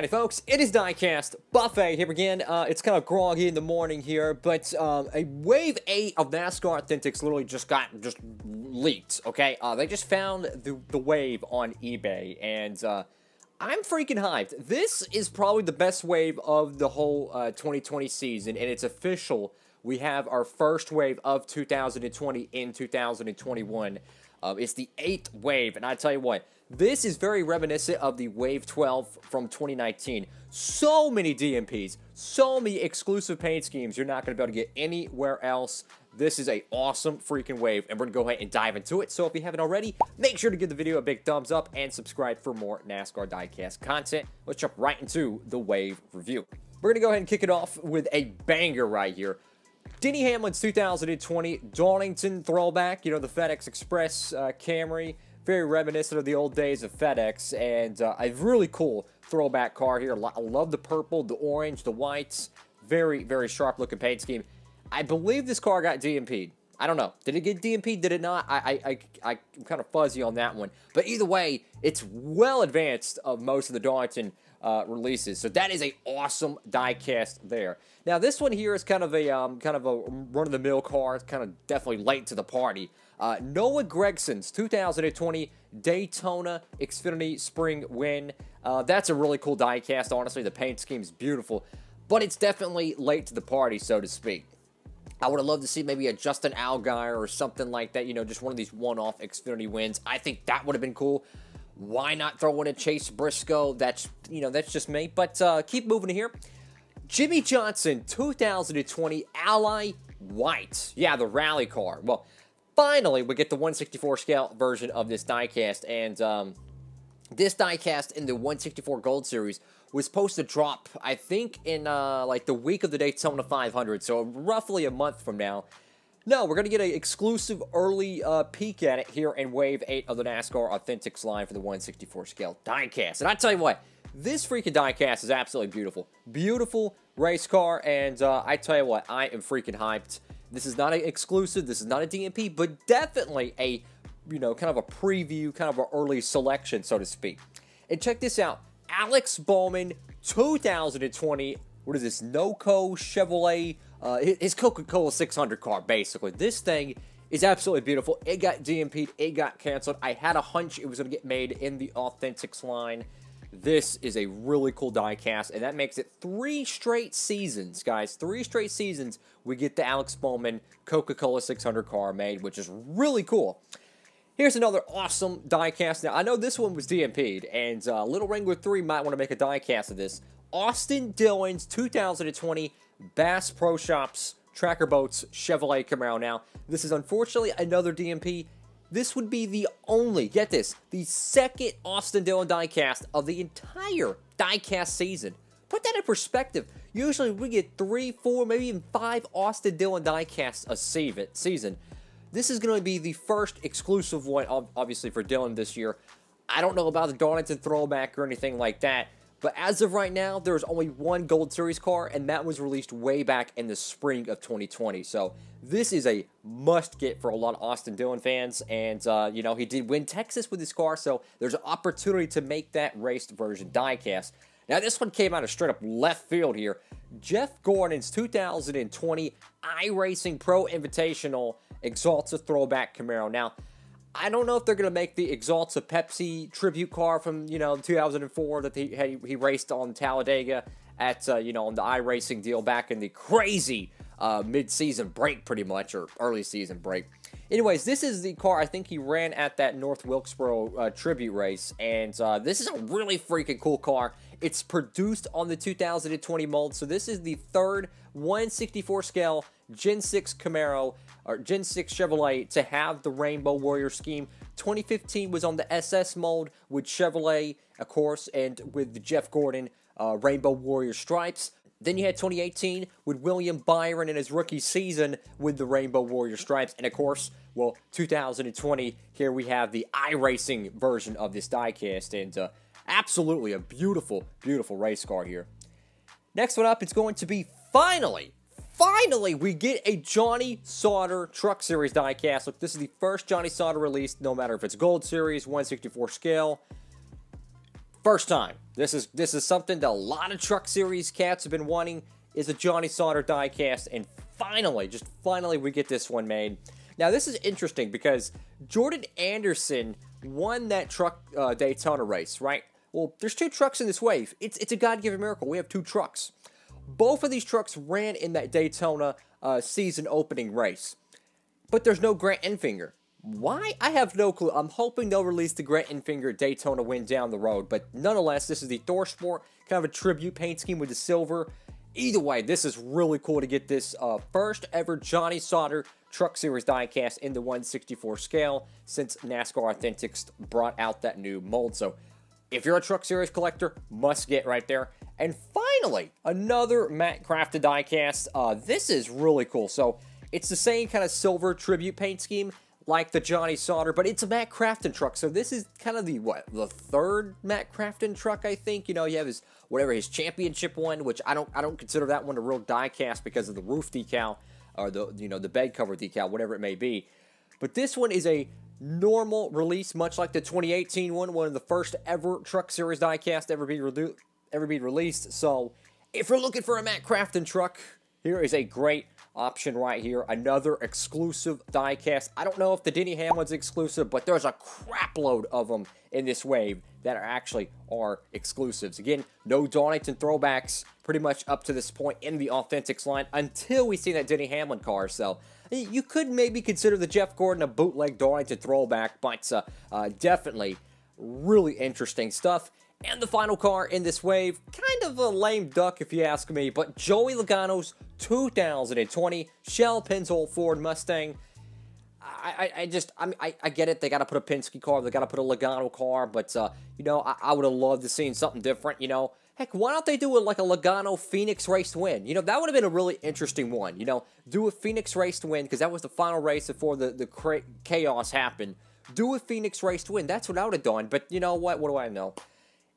howdy folks, it is Diecast Buffet here again. Uh, it's kind of groggy in the morning here, but um, a Wave 8 of NASCAR Authentics literally just got just leaked, okay? Uh, they just found the, the wave on eBay, and uh, I'm freaking hyped. This is probably the best wave of the whole 2020 uh, season, and it's official. We have our first wave of 2020 in 2021. Uh, it's the eighth wave, and I tell you what, this is very reminiscent of the Wave 12 from 2019. So many DMPs, so many exclusive paint schemes you're not going to be able to get anywhere else. This is a awesome freaking wave, and we're going to go ahead and dive into it. So if you haven't already, make sure to give the video a big thumbs up and subscribe for more NASCAR diecast content. Let's jump right into the wave review. We're going to go ahead and kick it off with a banger right here. Denny Hamlin's 2020 Donington throwback, you know, the FedEx Express uh, Camry very reminiscent of the old days of FedEx, and uh, a really cool throwback car here. I love the purple, the orange, the whites. Very, very sharp looking paint scheme. I believe this car got DMP'd. I don't know. Did it get DMP? Did it not? I, I, I, I'm kind of fuzzy on that one. But either way, it's well advanced of most of the Darlington uh, releases. So that is a awesome die cast there. Now this one here is kind of a um, kind of a run-of-the-mill car. It's kind of definitely late to the party. Uh, Noah Gregson's 2020 Daytona Xfinity Spring win. Uh, that's a really cool die cast, honestly. The paint scheme is beautiful, but it's definitely late to the party, so to speak. I would have loved to see maybe a Justin Allgaier or something like that, you know, just one of these one-off Xfinity wins. I think that would have been cool. Why not throw in a Chase Briscoe? That's, you know, that's just me. But uh, keep moving here. Jimmy Johnson 2020 Ally White. Yeah, the rally car. Well, finally, we get the 164 scale version of this diecast. And um, this diecast in the 164 Gold Series was supposed to drop, I think, in uh, like the week of the Daytona 500. So roughly a month from now. No, we're going to get an exclusive early uh, peek at it here in Wave 8 of the NASCAR Authentics line for the 164 scale diecast. And I tell you what, this freaking diecast is absolutely beautiful. Beautiful race car, and uh, I tell you what, I am freaking hyped. This is not an exclusive, this is not a DMP, but definitely a, you know, kind of a preview, kind of an early selection, so to speak. And check this out. Alex Bowman 2020, what is this, NoCo Chevrolet uh, his Coca-Cola 600 car, basically. This thing is absolutely beautiful. It got DMP'd. It got canceled. I had a hunch it was going to get made in the Authentics line. This is a really cool diecast, and that makes it three straight seasons, guys. Three straight seasons we get the Alex Bowman Coca-Cola 600 car made, which is really cool. Here's another awesome diecast. Now, I know this one was DMP'd, and uh, Little Wrangler 3 might want to make a diecast of this. Austin Dillon's 2020 Bass Pro Shops Tracker Boats Chevrolet Camaro. Now, this is unfortunately another DMP. This would be the only, get this, the second Austin Dillon diecast of the entire diecast season. Put that in perspective. Usually we get three, four, maybe even five Austin Dillon diecasts a season. This is going to be the first exclusive one, obviously, for Dillon this year. I don't know about the Donington throwback or anything like that. But as of right now, there's only one Gold Series car, and that was released way back in the spring of 2020. So this is a must get for a lot of Austin Dillon fans. And, uh, you know, he did win Texas with his car, so there's an opportunity to make that raced version diecast. Now, this one came out of straight up left field here. Jeff Gordon's 2020 iRacing Pro Invitational exalts a throwback Camaro. Now, I don't know if they're gonna make the Exalts of Pepsi tribute car from you know 2004 that he he raced on Talladega at uh, you know on the iRacing deal back in the crazy uh, mid-season break, pretty much or early season break. Anyways, this is the car I think he ran at that North Wilkesboro uh, tribute race, and uh, this is a really freaking cool car. It's produced on the 2020 mold, so this is the third 164 scale Gen 6 Camaro or Gen 6 Chevrolet to have the Rainbow Warrior scheme. 2015 was on the SS mold with Chevrolet, of course, and with Jeff Gordon, uh, Rainbow Warrior stripes. Then you had 2018 with William Byron in his rookie season with the Rainbow Warrior stripes. And of course, well, 2020, here we have the iRacing version of this diecast. And uh, absolutely a beautiful, beautiful race car here. Next one up, it's going to be finally finally, we get a Johnny Sauter Truck Series diecast. Look, this is the first Johnny Sauter release, no matter if it's Gold Series, 164 scale. First time. This is this is something that a lot of Truck Series cats have been wanting is a Johnny Sauter diecast, and finally, just finally, we get this one made. Now, this is interesting because Jordan Anderson won that truck uh, Daytona race, right? Well, there's two trucks in this wave. It's it's a God-given miracle. We have two trucks. Both of these trucks ran in that Daytona uh, season opening race. But there's no Grant Enfinger. Why? I have no clue. I'm hoping they'll release the Grant Enfinger Daytona win down the road. But nonetheless, this is the Thor Sport, kind of a tribute paint scheme with the silver. Either way, this is really cool to get this uh, first ever Johnny Sauter Truck Series diecast in the 164 scale since NASCAR Authentics brought out that new mold. So if you're a Truck Series collector, must get right there. And finally, another Matt Crafted diecast. Uh, this is really cool. So it's the same kind of silver tribute paint scheme like the Johnny Sauter, but it's a Matt Crafton truck. So this is kind of the what the third Matt Crafton truck, I think. You know, you have his whatever his championship one, which I don't I don't consider that one a real diecast because of the roof decal or the you know the bed cover decal, whatever it may be. But this one is a normal release, much like the 2018 one, one of the first ever Truck Series diecast ever be, re- ever be released. So if you're looking for a Matt Crafton truck, here is a great option right here. Another exclusive diecast. I don't know if the Denny Hamlin's exclusive, but there's a crapload of them in this wave that are actually are exclusives. Again, no Donington throwbacks pretty much up to this point in the Authentics line until we see that Denny Hamlin car. So you could maybe consider the Jeff Gordon a bootleg Darlington throwback, but uh, uh, definitely really interesting stuff. And the final car in this wave, kind of a lame duck if you ask me, but Joey Logano's 2020 Shell Penzold Ford Mustang I, I just I mean I, I get it they got to put a Penske car they got to put a Logano car but uh, you know I, I would have loved to seen something different you know heck why don't they do it like a Logano Phoenix race win you know that would have been a really interesting one you know do a Phoenix race to win because that was the final race before the the chaos happened do a Phoenix race to win that's what I would have done but you know what what do I know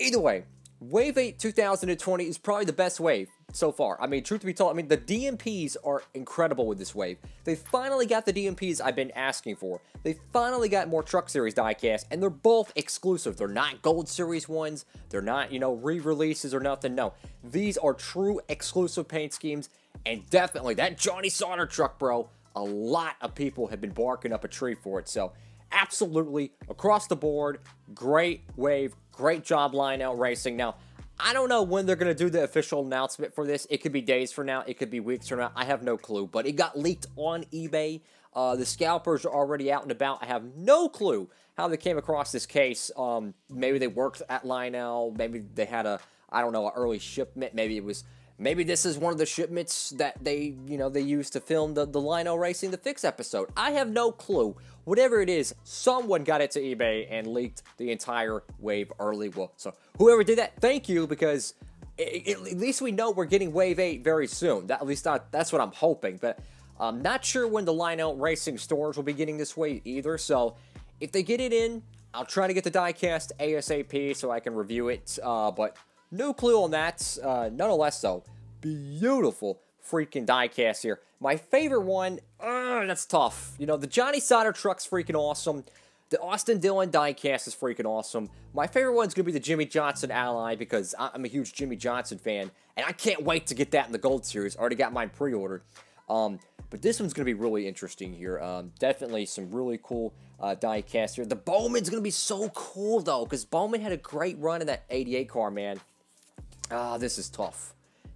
either way Wave 8 2020 is probably the best wave so far. I mean, truth to be told, I mean, the DMPs are incredible with this wave. They finally got the DMPs I've been asking for. They finally got more Truck Series diecast, and they're both exclusive. They're not Gold Series ones. They're not, you know, re-releases or nothing. No, these are true exclusive paint schemes, and definitely that Johnny Sauter truck, bro, a lot of people have been barking up a tree for it, so absolutely across the board, great wave, Great job, Lionel Racing. Now, I don't know when they're going to do the official announcement for this. It could be days from now. It could be weeks from now. I have no clue. But it got leaked on eBay. Uh, the scalpers are already out and about. I have no clue how they came across this case. Um, maybe they worked at Lionel. Maybe they had a, I don't know, an early shipment. Maybe it was Maybe this is one of the shipments that they, you know, they used to film the, the Lino Racing the Fix episode. I have no clue. Whatever it is, someone got it to eBay and leaked the entire Wave early. Well, so whoever did that, thank you because it, it, at least we know we're getting Wave 8 very soon. That, at least I, that's what I'm hoping. But I'm not sure when the Lino Racing stores will be getting this wave either. So if they get it in, I'll try to get the diecast ASAP so I can review it. Uh, but no clue on that. Uh, nonetheless, though, beautiful freaking diecast here. My favorite one, uh, that's tough. You know, the Johnny Sauter truck's freaking awesome. The Austin Dillon diecast is freaking awesome. My favorite one's gonna be the Jimmy Johnson Ally because I'm a huge Jimmy Johnson fan, and I can't wait to get that in the Gold Series. I already got mine pre-ordered. Um, but this one's gonna be really interesting here. Um, definitely some really cool uh, diecast here. The Bowman's gonna be so cool though, because Bowman had a great run in that '88 car, man. Ah, this is tough.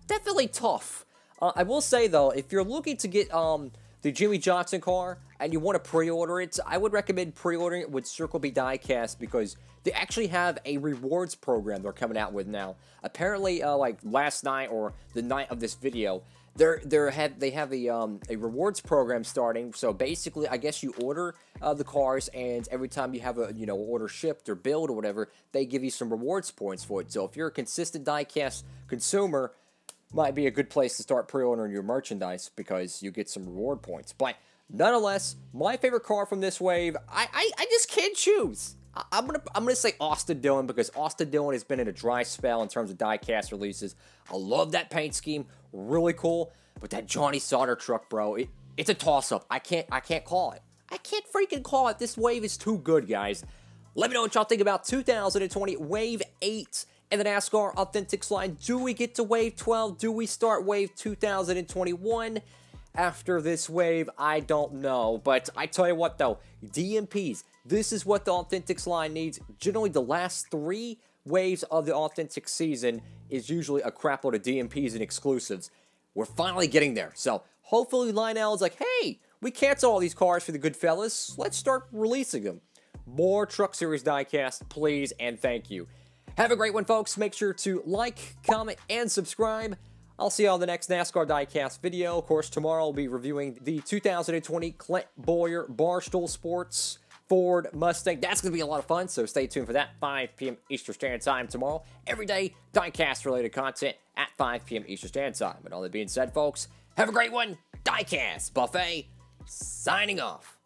Definitely tough. Uh, I will say, though, if you're looking to get um, the Jimmy Johnson car and you want to pre-order it, I would recommend pre-ordering it with Circle B Diecast because they actually have a rewards program they're coming out with now. Apparently, uh, like last night or the night of this video, they're they're have they have a um a rewards program starting. So basically, I guess you order uh, the cars, and every time you have a you know order shipped or build or whatever, they give you some rewards points for it. So if you're a consistent diecast consumer, might be a good place to start pre-ordering your merchandise because you get some reward points. But nonetheless, my favorite car from this wave, I I, I just can't choose. I'm gonna I'm gonna say Austin Dillon because Austin Dillon has been in a dry spell in terms of diecast releases. I love that paint scheme, really cool. But that Johnny Sauter truck, bro, it, it's a toss up. I can't I can't call it. I can't freaking call it. This wave is too good, guys. Let me know what y'all think about 2020 Wave 8 and the NASCAR Authentics line. Do we get to Wave 12? Do we start Wave 2021? after this wave, I don't know. But I tell you what though, DMPs, this is what the Authentics line needs. Generally, the last three waves of the Authentic season is usually a crapload of DMPs and exclusives. We're finally getting there. So hopefully Lionel is like, hey, we cancel all these cars for the good fellas. Let's start releasing them. More Truck Series diecast, please and thank you. Have a great one, folks. Make sure to like, comment, and subscribe. I'll see you on the next NASCAR Diecast video. Of course, tomorrow I'll be reviewing the 2020 Clint Boyer Barstool Sports Ford Mustang. That's going to be a lot of fun, so stay tuned for that. 5 p.m. Eastern Standard Time tomorrow. Every day, diecast-related content at 5 p.m. Eastern Standard Time. And all that being said, folks, have a great one. Diecast Buffet signing off.